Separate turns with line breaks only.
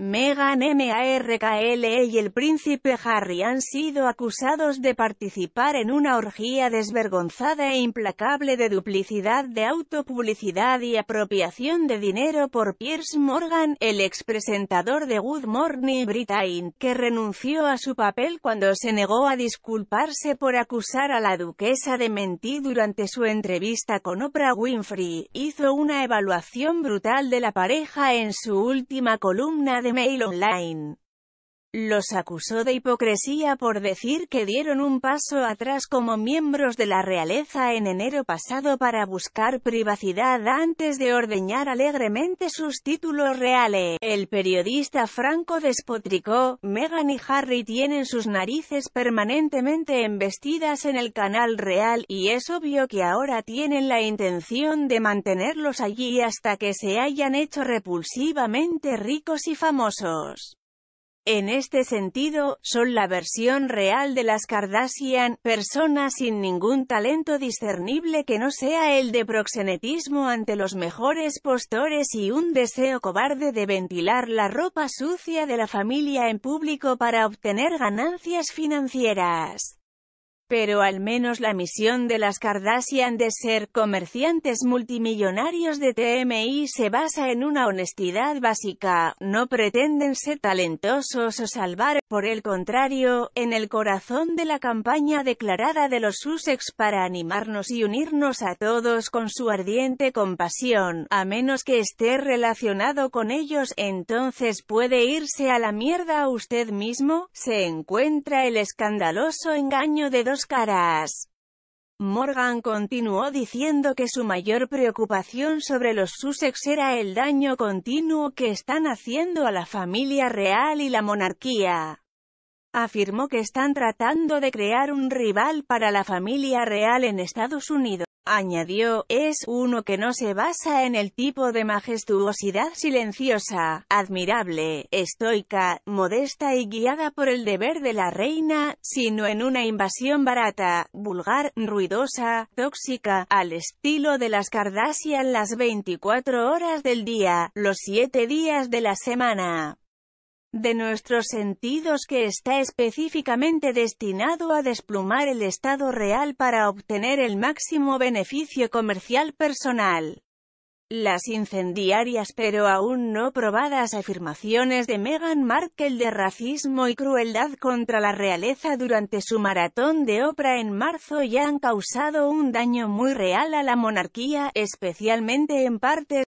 Megan Markle y el príncipe Harry han sido acusados de participar en una orgía desvergonzada e implacable de duplicidad de autopublicidad y apropiación de dinero por Piers Morgan, el expresentador de Good Morning Britain, que renunció a su papel cuando se negó a disculparse por acusar a la duquesa de mentir durante su entrevista con Oprah Winfrey, hizo una evaluación brutal de la pareja en su última columna de de mail online. Los acusó de hipocresía por decir que dieron un paso atrás como miembros de la realeza en enero pasado para buscar privacidad antes de ordeñar alegremente sus títulos reales. El periodista Franco despotricó, Meghan y Harry tienen sus narices permanentemente embestidas en el canal real, y es obvio que ahora tienen la intención de mantenerlos allí hasta que se hayan hecho repulsivamente ricos y famosos. En este sentido, son la versión real de las Kardashian, personas sin ningún talento discernible que no sea el de proxenetismo ante los mejores postores y un deseo cobarde de ventilar la ropa sucia de la familia en público para obtener ganancias financieras. Pero al menos la misión de las Kardashian de ser comerciantes multimillonarios de TMI se basa en una honestidad básica, no pretenden ser talentosos o salvar, por el contrario, en el corazón de la campaña declarada de los Sussex para animarnos y unirnos a todos con su ardiente compasión, a menos que esté relacionado con ellos, entonces puede irse a la mierda usted mismo, se encuentra el escandaloso engaño de dos caras. Morgan continuó diciendo que su mayor preocupación sobre los Sussex era el daño continuo que están haciendo a la familia real y la monarquía. Afirmó que están tratando de crear un rival para la familia real en Estados Unidos añadió, es uno que no se basa en el tipo de majestuosidad silenciosa, admirable, estoica, modesta y guiada por el deber de la reina, sino en una invasión barata, vulgar, ruidosa, tóxica, al estilo de las Kardashian las 24 horas del día, los 7 días de la semana de nuestros sentidos que está específicamente destinado a desplumar el estado real para obtener el máximo beneficio comercial personal. Las incendiarias pero aún no probadas afirmaciones de Meghan Markle de racismo y crueldad contra la realeza durante su maratón de obra en marzo ya han causado un daño muy real a la monarquía, especialmente en partes